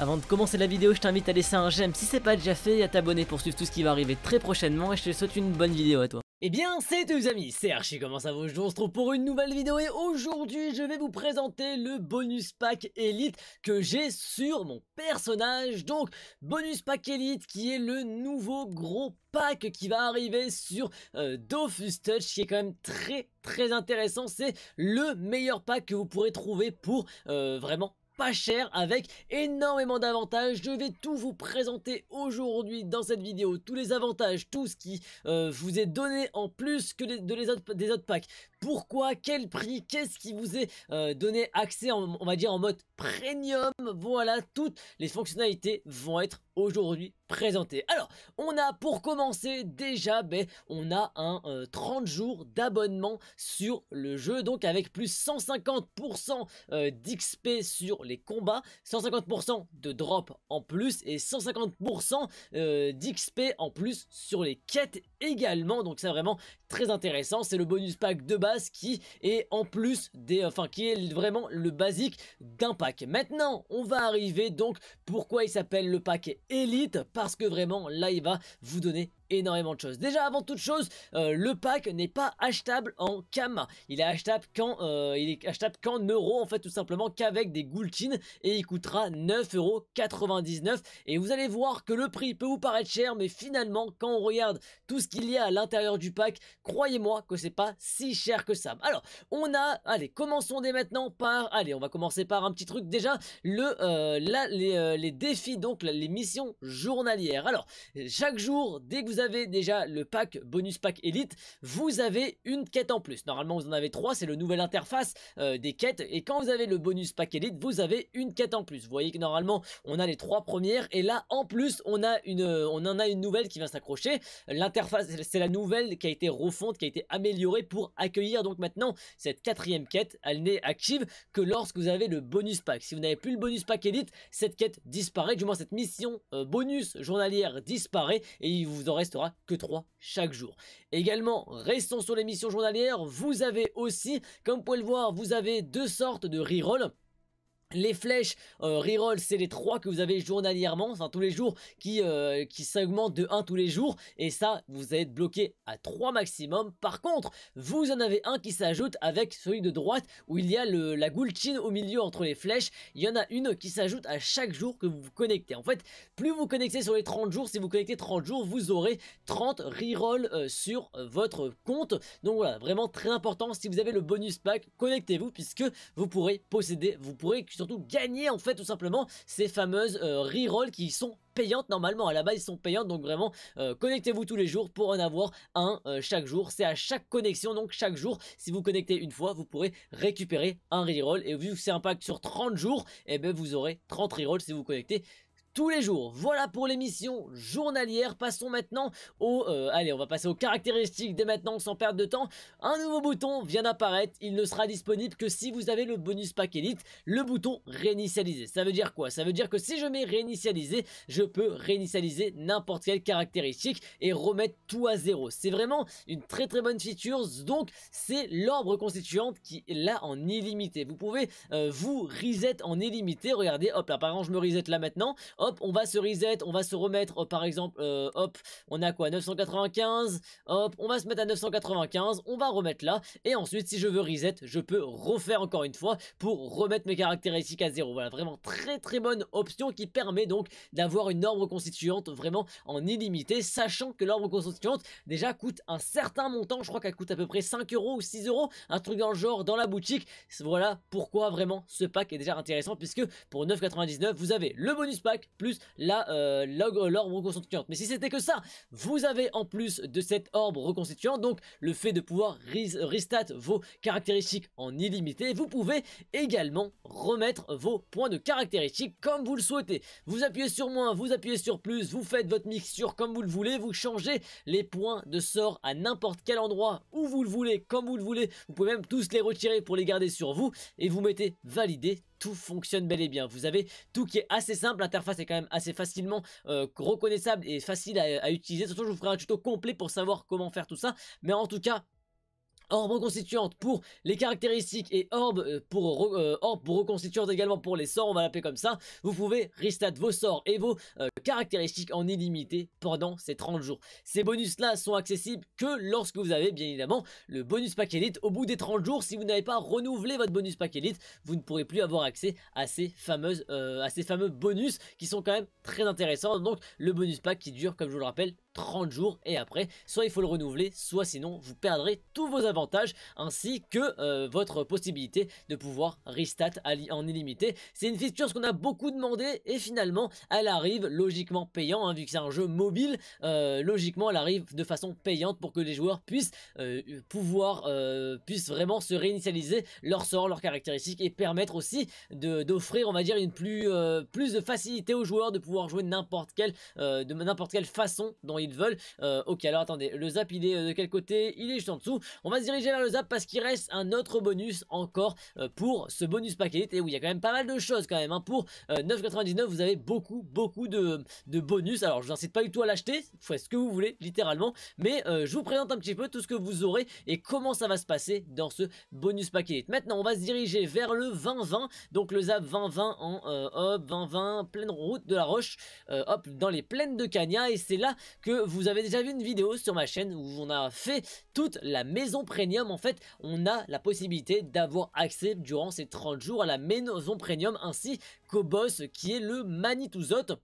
Avant de commencer la vidéo, je t'invite à laisser un j'aime si c'est pas déjà fait et à t'abonner pour suivre tout ce qui va arriver très prochainement et je te souhaite une bonne vidéo à toi. Et eh bien, c'est tout amis, c'est Archie, comment ça va On se retrouve pour une nouvelle vidéo et aujourd'hui, je vais vous présenter le bonus pack Elite que j'ai sur mon personnage. Donc, bonus pack Elite qui est le nouveau gros pack qui va arriver sur euh, Dofus Touch qui est quand même très très intéressant. C'est le meilleur pack que vous pourrez trouver pour euh, vraiment pas cher avec énormément d'avantages. Je vais tout vous présenter aujourd'hui dans cette vidéo, tous les avantages, tout ce qui euh, vous est donné en plus que les, autres, des autres packs. Pourquoi Quel prix Qu'est-ce qui vous est euh, donné accès, on va dire, en mode premium Voilà, toutes les fonctionnalités vont être aujourd'hui présenté. Alors, on a pour commencer déjà, ben, on a un 30 euh, jours d'abonnement sur le jeu, donc avec plus 150% euh, d'XP sur les combats, 150% de drop en plus et 150% euh, d'XP en plus sur les quêtes également, donc c'est vraiment très intéressant, c'est le bonus pack de base qui est en plus des, enfin qui est vraiment le basique d'un pack. Maintenant, on va arriver donc pourquoi il s'appelle le pack élite parce que vraiment là il va vous donner énormément de choses. Déjà, avant toute chose, euh, le pack n'est pas achetable en cam, Il est achetable qu'en euh, il est achetable qu'en euros, en fait, tout simplement qu'avec des goulchins et il coûtera 9,99€. Et vous allez voir que le prix peut vous paraître cher, mais finalement, quand on regarde tout ce qu'il y a à l'intérieur du pack, croyez-moi que c'est pas si cher que ça. Alors, on a, allez, commençons dès maintenant par, allez, on va commencer par un petit truc déjà, le, euh, là, les, les défis, donc les missions journalières. Alors, chaque jour, dès que vous avez déjà le pack bonus pack élite, vous avez une quête en plus. Normalement vous en avez trois, c'est le nouvel interface euh, des quêtes et quand vous avez le bonus pack élite, vous avez une quête en plus. Vous voyez que normalement on a les trois premières et là en plus on a une euh, on en a une nouvelle qui va s'accrocher. L'interface c'est la nouvelle qui a été refonte, qui a été améliorée pour accueillir donc maintenant cette quatrième quête, elle n'est active que lorsque vous avez le bonus pack. Si vous n'avez plus le bonus pack élite, cette quête disparaît, du moins cette mission euh, bonus journalière disparaît et il vous en reste restera que 3 chaque jour. Également, restons sur l'émission journalière, vous avez aussi, comme vous pouvez le voir, vous avez deux sortes de rerolls les flèches euh, reroll, c'est les trois que vous avez journalièrement, enfin tous les jours, qui, euh, qui s'augmentent de 1 tous les jours. Et ça, vous êtes bloqué à 3 maximum. Par contre, vous en avez un qui s'ajoute avec celui de droite où il y a la goulchine au milieu entre les flèches. Il y en a une qui s'ajoute à chaque jour que vous vous connectez. En fait, plus vous connectez sur les 30 jours, si vous connectez 30 jours, vous aurez 30 reroll euh, sur votre compte. Donc voilà, vraiment très important. Si vous avez le bonus pack, connectez-vous puisque vous pourrez posséder, vous pourrez surtout gagner en fait tout simplement ces fameuses euh, rerolls qui sont payantes normalement à la base ils sont payantes donc vraiment euh, connectez-vous tous les jours pour en avoir un euh, chaque jour c'est à chaque connexion donc chaque jour si vous connectez une fois vous pourrez récupérer un reroll et vu que c'est un pack sur 30 jours et eh ben vous aurez 30 rerolls si vous connectez tous les jours. Voilà pour l'émission journalière. Passons maintenant au... Euh, allez, on va passer aux caractéristiques dès maintenant sans perdre de temps. Un nouveau bouton vient d'apparaître. Il ne sera disponible que si vous avez le bonus pack élite, le bouton réinitialiser. Ça veut dire quoi Ça veut dire que si je mets réinitialiser, je peux réinitialiser n'importe quelle caractéristique et remettre tout à zéro. C'est vraiment une très très bonne feature. Donc, c'est l'ordre constituante qui est là en illimité. Vous pouvez euh, vous reset en illimité. Regardez, hop là, par exemple, je me reset là maintenant on va se reset, on va se remettre, euh, par exemple, euh, hop, on a quoi, 995, hop, on va se mettre à 995, on va remettre là, et ensuite, si je veux reset, je peux refaire encore une fois pour remettre mes caractéristiques à zéro. Voilà, vraiment très très bonne option qui permet donc d'avoir une ordre constituante vraiment en illimité, sachant que l'ordre constituante déjà coûte un certain montant, je crois qu'elle coûte à peu près 5 euros ou 6 euros, un truc dans le genre, dans la boutique. Voilà pourquoi vraiment ce pack est déjà intéressant, puisque pour 9,99, vous avez le bonus pack, plus la euh, euh, l'orbe reconstituante. Mais si c'était que ça, vous avez en plus de cette orbe reconstituante, donc le fait de pouvoir restat vos caractéristiques en illimité, vous pouvez également remettre vos points de caractéristiques comme vous le souhaitez. Vous appuyez sur moins, vous appuyez sur plus, vous faites votre mixture comme vous le voulez, vous changez les points de sort à n'importe quel endroit où vous le voulez, comme vous le voulez. Vous pouvez même tous les retirer pour les garder sur vous et vous mettez valider tout fonctionne bel et bien. Vous avez tout qui est assez simple, l'interface est quand même assez facilement euh, reconnaissable et facile à, à utiliser. Surtout, je vous ferai un tuto complet pour savoir comment faire tout ça. Mais en tout cas, Orbe reconstituante pour les caractéristiques et orbe euh, pour, euh, reconstituante également pour les sorts, on va l'appeler comme ça. Vous pouvez restat vos sorts et vos euh, caractéristiques en illimité pendant ces 30 jours. Ces bonus-là sont accessibles que lorsque vous avez bien évidemment le bonus pack élite. Au bout des 30 jours, si vous n'avez pas renouvelé votre bonus pack élite, vous ne pourrez plus avoir accès à ces, fameuses, à ces fameux bonus qui sont quand même très intéressants. Donc le bonus pack qui dure, comme je vous le rappelle, 30 jours et après, soit il faut le renouveler, soit sinon vous perdrez tous vos avantages ainsi que euh, votre possibilité de pouvoir restat en illimité. C'est une feature qu'on a beaucoup demandé et finalement elle arrive logiquement payant hein, vu que c'est un jeu mobile, euh, logiquement elle arrive de façon payante pour que les joueurs puissent euh, pouvoir vraiment se réinitialiser leur sort, leurs caractéristiques et permettre aussi d'offrir on va dire une plus plus de facilité aux joueurs de pouvoir jouer n'importe quelle de n'importe quelle façon dont ils veulent. ok, alors attendez, le zap il est euh, de quel côté Il est juste en dessous. On va se diriger vers le zap parce qu'il reste un autre bonus encore euh, pour ce bonus paquet. Et oui, il y a quand même pas mal de choses quand même. Hein. Pour 9,99, euh, vous avez beaucoup, beaucoup de, de bonus. Alors, je vous incite pas du tout à l'acheter. Vous faites ce que vous voulez, littéralement. Mais je vous présente un petit peu tout ce que vous aurez et comment ça va se passer dans ce bonus paquet. Maintenant, on va se diriger vers le 20.20, Donc, le zap 20.20 20 en hop, 20 pleine route de la roche. hop, dans les plaines de Cagna. Et c'est là que vous avez déjà vu une vidéo sur ma chaîne où on a fait toute la maison premium. En fait, on a la possibilité d'avoir accès durant ces 30 jours à la maison premium ainsi qu'au boss qui est le Manitouzot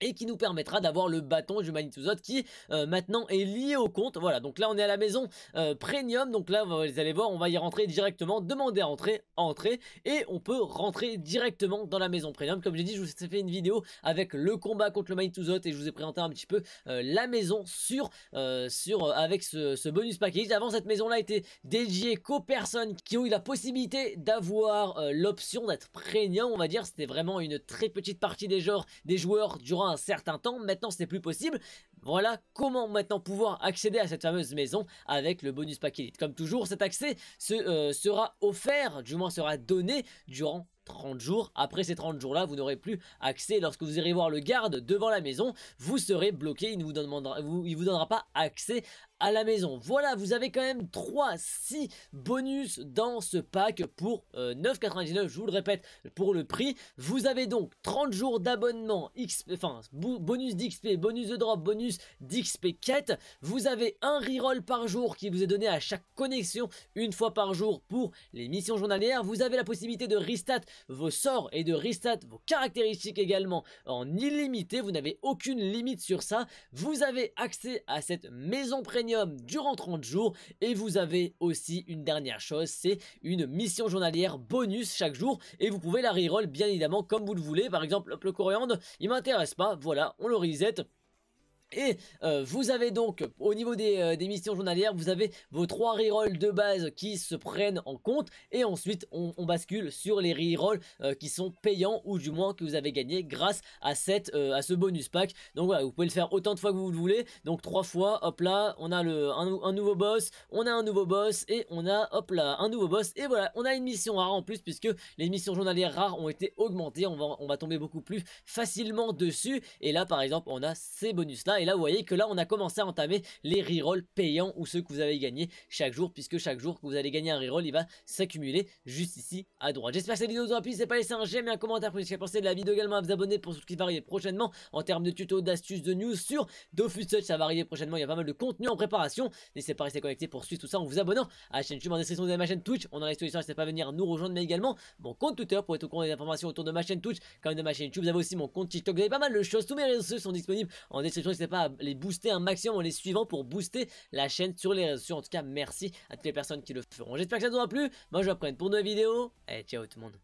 et qui nous permettra d'avoir le bâton du Manitouzote qui euh, maintenant est lié au compte. Voilà, donc là on est à la maison euh, Premium, donc là vous allez voir, on va y rentrer directement, demander à rentrer, entrer, et on peut rentrer directement dans la maison Premium. Comme j'ai dit, je vous ai fait une vidéo avec le combat contre le Manitouzote et je vous ai présenté un petit peu euh, la maison sur, sur avec ce, bonus package. Avant cette maison là était dédiée qu'aux personnes qui ont eu la possibilité d'avoir l'option d'être Premium, on va dire, c'était vraiment une très petite partie des, genres, des joueurs durant un certain temps. Maintenant, c'est plus possible. Voilà comment maintenant pouvoir accéder à cette fameuse maison avec le bonus pack Comme toujours, cet accès euh, sera offert, du moins sera donné durant 30 jours. Après ces 30 jours-là, vous n'aurez plus accès. Lorsque vous irez voir le garde devant la maison, vous serez bloqué. Il ne vous, donnera, il vous donnera pas accès à la maison. Voilà, vous avez quand même 3, 6 bonus dans ce pack pour 9,99, euh, je vous le répète, pour le prix. Vous avez donc 30 jours d'abonnement, enfin, bonus d'XP, bonus de drop, bonus d'XP quête. Vous avez un reroll par jour qui vous est donné à chaque connexion, une fois par jour pour les missions journalières. Vous avez la possibilité de restat vos sorts et de restat vos caractéristiques également en illimité. Vous n'avez aucune limite sur ça. Vous avez accès à cette maison premium durant 30 jours. Et vous avez aussi une dernière chose, c'est une mission journalière bonus chaque jour. Et vous pouvez la reroll bien évidemment comme vous le voulez. Par exemple, le coriandre, il m'intéresse pas. Voilà, on le reset. Et euh, vous avez donc, au niveau euh, des, missions journalières, vous avez vos trois rerolls de base qui se prennent en compte. Et ensuite, on, bascule sur les rerolls euh, qui sont payants ou du moins que vous avez gagné grâce à, cette, à ce bonus pack. Donc voilà, vous pouvez le faire autant de fois que vous le voulez. Donc trois fois, hop là, on a le, un, nouveau boss, on a un nouveau boss et on a, hop là, un nouveau boss. Et voilà, on a une mission rare en plus puisque les missions journalières rares ont été augmentées. On va, on va tomber beaucoup plus facilement dessus. Et là, par exemple, on a ces bonus-là et là, vous voyez que là, on a commencé à entamer les rerolls payants ou ceux que vous avez gagnés chaque jour, puisque chaque jour que vous allez gagner un reroll, il va s'accumuler juste ici à droite. J'espère que cette vidéo vous aura plu. c'est pas laissé laisser un j'aime et un commentaire pour ce que vous pensé de la vidéo également, à vous abonner pour tout ce qui va arriver prochainement en termes de tutos, d'astuces, de news sur Dofus Touch. Ça va arriver prochainement. Il y a pas mal de contenu en préparation. N'hésitez pas à rester connecté pour suivre tout ça en vous abonnant à la chaîne YouTube, en description de ma chaîne Twitch. On a reste l'histoire, n'hésitez pas à venir nous rejoindre, mais également mon compte Twitter pour être au courant des informations autour de ma chaîne Twitch, comme de ma chaîne YouTube. Vous avez aussi mon compte TikTok. Vous avez pas mal de choses. Tous mes réseaux sont disponibles en description les booster un maximum en les suivant pour booster la chaîne sur les réseaux En tout cas, merci à toutes les personnes qui le feront. J'espère que ça vous aura plu. Moi, je vous apprends pour de vidéos. Et ciao tout le monde.